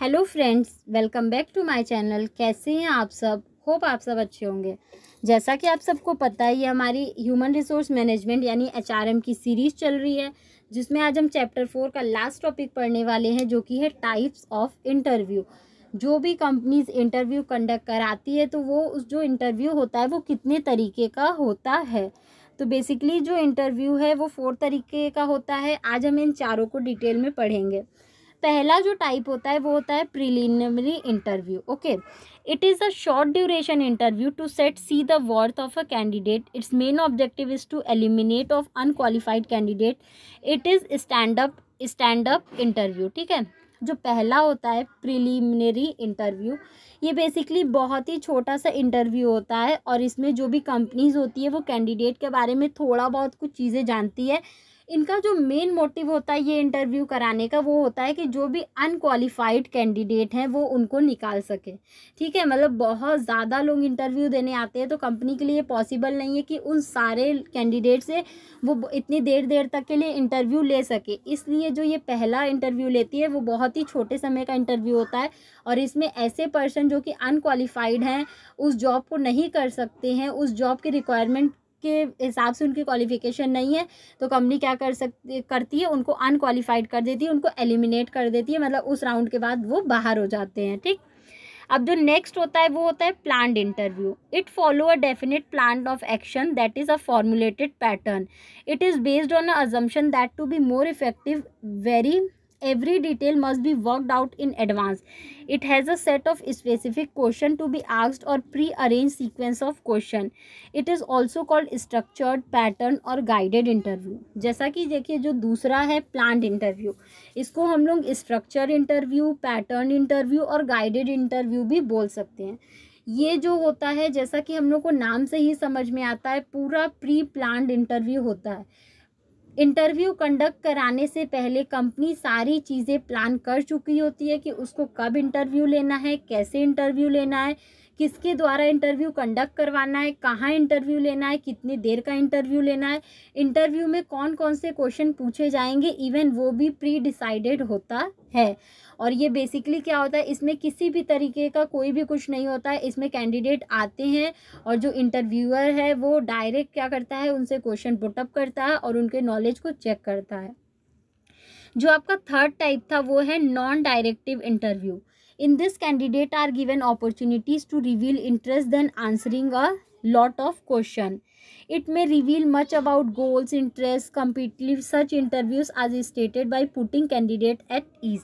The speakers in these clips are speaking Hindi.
hello friends welcome back to my channel कैसे हैं आप सब होप आप सब अच्छे होंगे जैसा कि आप सबको पता ही है हमारी ह्यूमन रिसोर्स मैनेजमेंट यानी एचआरएम की सीरीज़ चल रही है जिसमें आज हम चैप्टर फोर का लास्ट टॉपिक पढ़ने वाले हैं जो कि है टाइप्स ऑफ इंटरव्यू जो भी कंपनीज इंटरव्यू कंडक्ट कराती है तो वो उस जो इंटरव्यू होता है वो कितने तरीके का होता है तो बेसिकली जो इंटरव्यू है वो फोर तरीके का होता है आज हम इन चारों को डिटेल में पढ़ेंगे पहला जो टाइप होता है वो होता है preliminary interview okay it is a short duration interview to set see the worth of a candidate its main objective is to eliminate of unqualified candidate it is stand up stand up interview ठीक है जो पहला होता है प्रिलिमिनरी इंटरव्यू ये बेसिकली बहुत ही छोटा सा इंटरव्यू होता है और इसमें जो भी कंपनीज होती है वो कैंडिडेट के बारे में थोड़ा बहुत कुछ चीज़ें जानती है इनका जो मेन मोटिव होता है ये इंटरव्यू कराने का वो होता है कि जो भी अनक्वालिफाइड कैंडिडेट हैं वो उनको निकाल सकें ठीक है मतलब बहुत ज़्यादा लोग इंटरव्यू देने आते हैं तो कंपनी के लिए पॉसिबल नहीं है कि उन सारे कैंडिडेट से वो इतनी देर देर तक के लिए इंटरव्यू ले सके इसलिए जो ये पहला इंटरव्यू लेती है वो बहुत ही छोटे समय का इंटरव्यू होता है और इसमें ऐसे पर्सन जो कि अनक्वालिफाइड हैं उस जॉब को नहीं कर सकते हैं उस जॉब के रिक्वायरमेंट के हिसाब से उनकी क्वालिफिकेशन नहीं है तो कंपनी क्या कर सकती करती है उनको अनक्वालिफाइड कर देती है उनको एलिमिनेट कर देती है मतलब उस राउंड के बाद वो बाहर हो जाते हैं ठीक अब जो नेक्स्ट होता है वो होता है plan interview it follow a definite plan of action that is a formulated pattern it is based on a assumption that to be more effective very every detail must be worked out in advance it has a set of specific question to be asked or pre-arranged sequence of question it is also called structured pattern or guided interview jaisa ki dekhiye jo dusra hai planned interview isko hum log structured interview pattern interview और guided interview bhi bol sakte hain ये जो होता है जैसा कि हम लोग को नाम से ही समझ में आता है पूरा प्री प्लान्ड इंटरव्यू होता है इंटरव्यू कंडक्ट कराने से पहले कंपनी सारी चीज़ें प्लान कर चुकी होती है कि उसको कब इंटरव्यू लेना है कैसे इंटरव्यू लेना है किसके द्वारा इंटरव्यू कंडक्ट करवाना है कहाँ इंटरव्यू लेना है कितनी देर का इंटरव्यू लेना है इंटरव्यू में कौन कौन से क्वेश्चन पूछे जाएंगे इवन वो भी प्री डिसाइडेड होता है और ये बेसिकली क्या होता है इसमें किसी भी तरीके का कोई भी कुछ नहीं होता है इसमें कैंडिडेट आते हैं और जो इंटरव्यूअर है वो डायरेक्ट क्या करता है उनसे क्वेश्चन पुटअप करता है और उनके नॉलेज को चेक करता है जो आपका थर्ड टाइप था वो है non directive interview in this candidate are given opportunities to reveal interest then answering a lot of question it may reveal much about goals interest competitive such interviews as stated by putting candidate at ease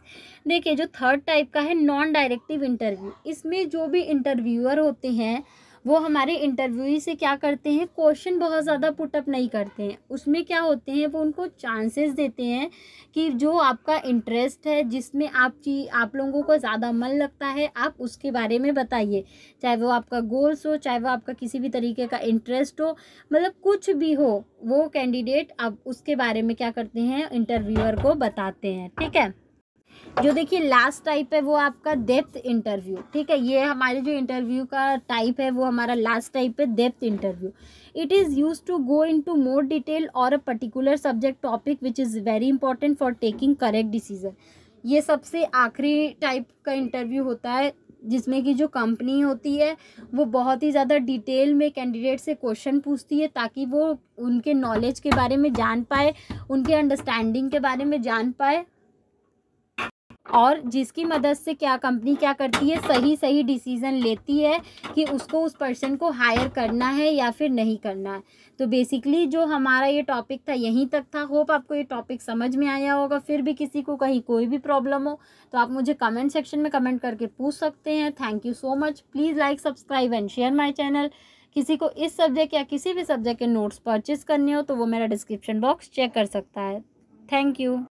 देखिए जो थर्ड टाइप का है नॉन डायरेक्टिव इंटरव्यू इसमें जो भी इंटरव्यूअर होते हैं वो हमारे इंटरव्यू से क्या करते हैं क्वेश्चन बहुत ज़्यादा पुटअप नहीं करते हैं उसमें क्या होते हैं वो उनको चांसेस देते हैं कि जो आपका इंटरेस्ट है जिसमें आप ची आप लोगों को ज़्यादा मन लगता है आप उसके बारे में बताइए चाहे वो आपका गोल्स हो चाहे वो आपका किसी भी तरीके का इंटरेस्ट हो मतलब कुछ भी हो वो कैंडिडेट आप उसके बारे में क्या करते हैं इंटरव्यूअर को बताते हैं ठीक है जो देखिए लास्ट टाइप है वो आपका डेप्थ इंटरव्यू ठीक है ये हमारे जो इंटरव्यू का टाइप है वो हमारा लास्ट टाइप है depth interview it is use to go into more detail और a particular subject topic which is very important for taking correct decision ये सबसे आखिरी टाइप का इंटरव्यू होता है जिसमें कि जो कंपनी होती है वो बहुत ही ज़्यादा डिटेल में कैंडिडेट से क्वेश्चन पूछती है ताकि वो उनके नॉलेज के बारे में जान पाए उनके अंडरस्टैंडिंग के बारे में जान पाए और जिसकी मदद से क्या कंपनी क्या करती है सही सही डिसीज़न लेती है कि उसको उस पर्सन को हायर करना है या फिर नहीं करना है तो बेसिकली जो हमारा ये टॉपिक था यहीं तक था होप आपको ये टॉपिक समझ में आया होगा फिर भी किसी को कहीं कोई भी प्रॉब्लम हो तो आप मुझे कमेंट सेक्शन में कमेंट करके पूछ सकते हैं thank you so much please like subscribe and share my channel किसी को इस सब्जेक्ट या किसी भी सब्जेक्ट के नोट्स परचेज करने हो तो वो मेरा डिस्क्रिप्शन बॉक्स चेक कर सकता है थैंक यू